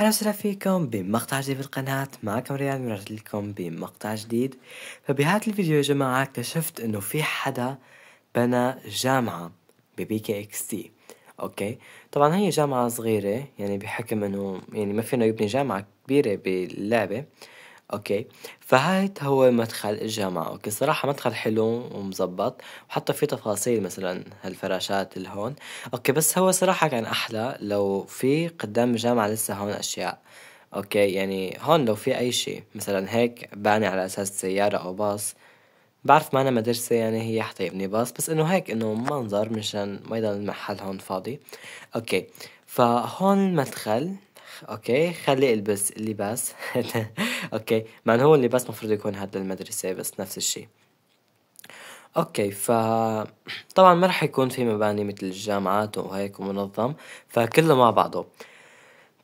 اهلا وسهلا فيكم بمقطع جديد في القناة معكم ريان ورجعت لكم بمقطع جديد فبهذا الفيديو يا جماعة كشفت انه في حدا بنى جامعة ببي كي اكس تي اوكي طبعا هي جامعة صغيرة يعني بحكم انه يعني ما فينا يبني جامعة كبيرة باللعبة اوكي فهاد هو مدخل الجامعة اوكي صراحة مدخل حلو ومزبط وحتى في تفاصيل مثلا هالفراشات اللي هون اوكي بس هو صراحة كان احلى لو في قدام الجامعة لسه هون اشياء اوكي يعني هون لو في اي شيء مثلا هيك باني على اساس سيارة او باص بعرف ما أنا مدرسة يعني هي حتى يبني باص بس إنه هيك إنه منظر مشان ما يضل المحل هون فاضي أوكي فهون المدخل اوكي خلي البس اللباس اوكي مع انه هو اللباس المفروض يكون هذا للمدرسه بس نفس الشيء اوكي ف طبعا ما راح يكون في مباني مثل الجامعات وهيك ومنظم فكله مع بعضه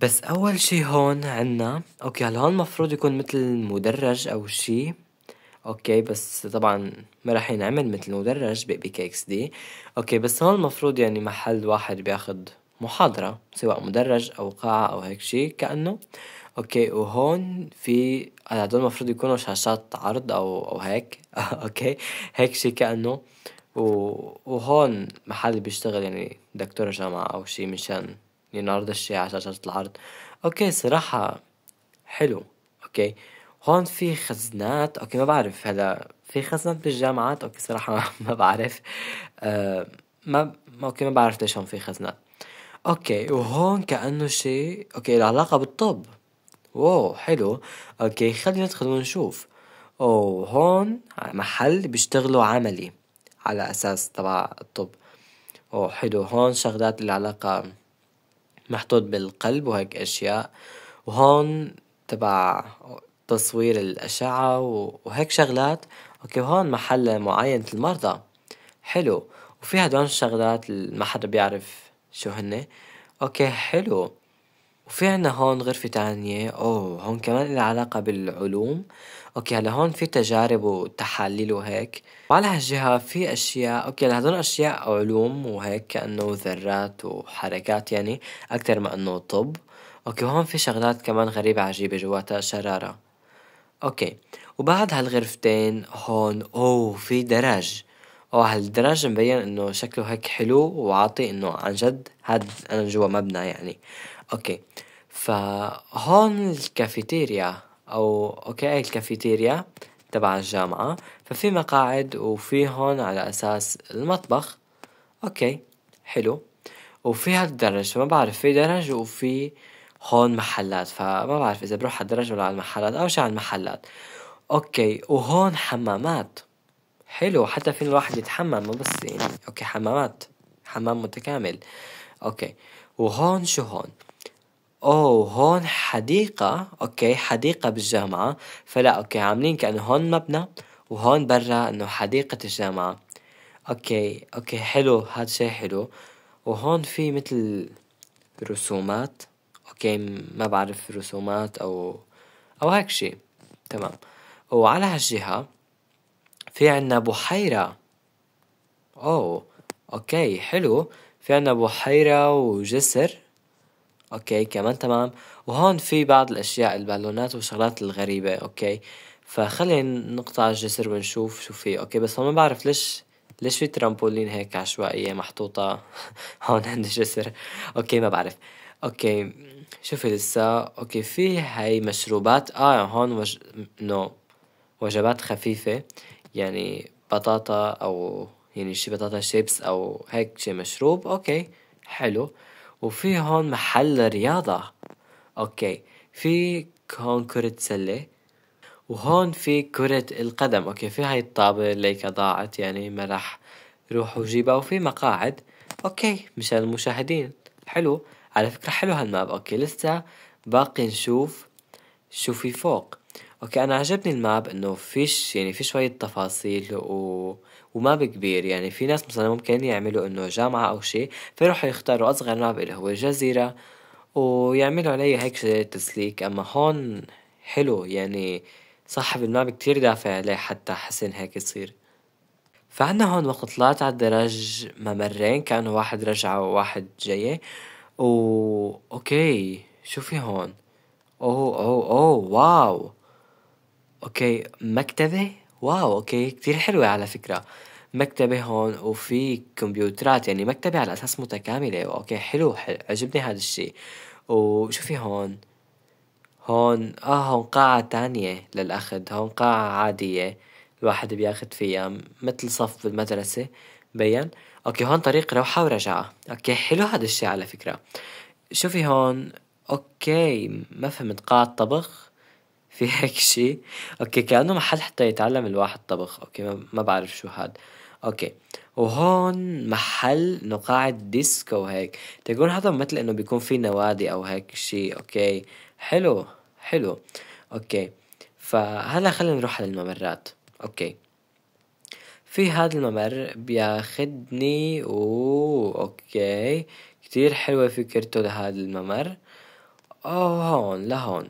بس اول شي هون عنا اوكي هلا هون المفروض يكون مثل مدرج او شي اوكي بس طبعا ما راح ينعمل مثل مدرج بي كي اكس دي اوكي بس هون المفروض يعني محل واحد بياخد محاضرة سواء مدرج أو قاعة أو هيك شي كأنه أوكي وهون في هدول المفروض يكونوا شاشات عرض أو أو هيك أوكي هيك شي كأنه و... وهون محل بيشتغل يعني دكتور جامعة أو شي مشان ينعرض الشي على شاشة العرض أوكي صراحة حلو أوكي هون في خزنات أوكي ما بعرف هلا في خزنات بالجامعات أوكي صراحة ما بعرف أه ما أوكي ما بعرف ليش هون في خزنات اوكي وهون كأنه شيء اوكي العلاقة بالطب واو حلو اوكي خلينا ندخل ونشوف وهون محل بيشتغلوا عملي على أساس تبع الطب أو حلو هون شغلات العلاقة محطوط بالقلب وهيك أشياء وهون تبع تصوير الأشعة وهيك شغلات أوكي هون محل معين للمرضى حلو وفي هدول الشغلات حدا بيعرف شو هن اوكي حلو وفي عنا هون غرفة تانية أوه هون كمان لها علاقة بالعلوم أوكي هلا هون في تجارب وتحاليل وهيك وعلى هالجهة في أشياء أوكي هلا هدول أشياء علوم وهيك كأنه ذرات وحركات يعني أكتر ما أنه طب أوكي وهون في شغلات كمان غريبة عجيبة جواتها شرارة أوكي وبعد هالغرفتين هون أوه في درج او هالدرج مبين انه شكله هيك حلو وعاطي انه عن جد هاد انا جوا مبنى يعني اوكي فهون الكافيتيريا او اوكي الكافيتيريا تبع الجامعة ففي مقاعد وفي هون على اساس المطبخ اوكي حلو وفي هالدرج فما بعرف في درج وفي هون محلات فما بعرف اذا بروح على الدرج ولا على المحلات او شي على المحلات اوكي وهون حمامات حلو حتى فين الواحد يتحمم مو بس يعني اوكي حمامات حمام متكامل اوكي وهون شو هون او هون حديقة اوكي حديقة بالجامعة فلا اوكي عاملين كأنه هون مبنى وهون برا انه حديقة الجامعة اوكي اوكي حلو هاد شي حلو وهون في مثل رسومات اوكي ما بعرف رسومات او او هيك شي تمام وعلى هالجهة في عنا بحيرة أوه أوكي حلو في عنا بحيرة وجسر أوكي كمان تمام وهون في بعض الأشياء البالونات والشغلات الغريبة أوكي فخلينا نقطع الجسر ونشوف شو فيه أوكي بس ما بعرف ليش ليش في ترامبولين هيك عشوائية محطوطة هون عند الجسر أوكي ما بعرف أوكي شوفي لسه أوكي في هاي مشروبات آه هون وج... نو وجبات خفيفة يعني بطاطا أو يعني شي بطاطا شيبس أو هيك شي مشروب أوكي حلو وفي هون محل رياضة أوكي في هون كرة سلة وهون في كرة القدم أوكي في هاي الطابة اللي ضاعت يعني ما راح روح وجيبها وفي مقاعد أوكي مشان المشاهدين حلو على فكرة حلو هالماب أوكي لسه باقي نشوف شو في فوق اوكي انا عجبني الماب انه فيش يعني في شوية تفاصيل و... وماب كبير يعني في ناس مثلا ممكن يعملوا انه جامعة او شيء فيروحوا يختاروا اصغر ماب اللي هو الجزيرة ويعملوا عليه هيك تسليك اما هون حلو يعني صاحب الماب كتير دافع عليه حتى حسن هيك يصير فعنا هون وقت طلعت على الدرج ممرين كانوا واحد رجعة وواحد جاية و اوكي شو في هون اوه اوه اوه واو اوكي مكتبة واو اوكي كتير حلوة على فكرة مكتبة هون وفي كمبيوترات يعني مكتبة على أساس متكاملة أوكي حلو, حلو عجبني هذا الشي وشوفي هون هون آه هون قاعة تانية للأخذ هون قاعة عادية الواحد بياخد فيها مثل صف بالمدرسة بين أوكي هون طريق روحة ورجعة أوكي حلو هذا الشي على فكرة شوفي هون أوكي ما فهمت قاعة طبخ في هيك شيء اوكي كانه محل حتى يتعلم الواحد طبخ اوكي ما بعرف شو هاد اوكي وهون محل نقاعد ديسكو هيك تقول هذا مثل انه بيكون في نوادي او هيك شيء اوكي حلو حلو اوكي فهلا خلينا نروح على الممرات اوكي في هذا الممر بياخدني أو اوكي كتير حلوة فكرته لهذا الممر اوه هون لهون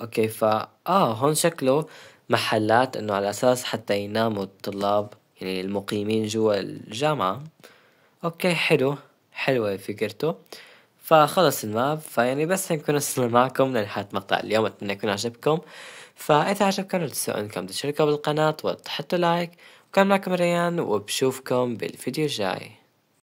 أوكي فا آه هون شكله محلات إنه على أساس حتى يناموا الطلاب يعني المقيمين جوا الجامعة أوكي حلو حلوة فكرته فخلص الماب فيعني بس نكون وصلنا معكم لنهاية مقطع اليوم أتمنى يكون عجبكم فإذا عجبكم لا تنسوا إنكم تشتركوا بالقناة وتحطوا لايك وكان معكم ريان وبشوفكم بالفيديو الجاي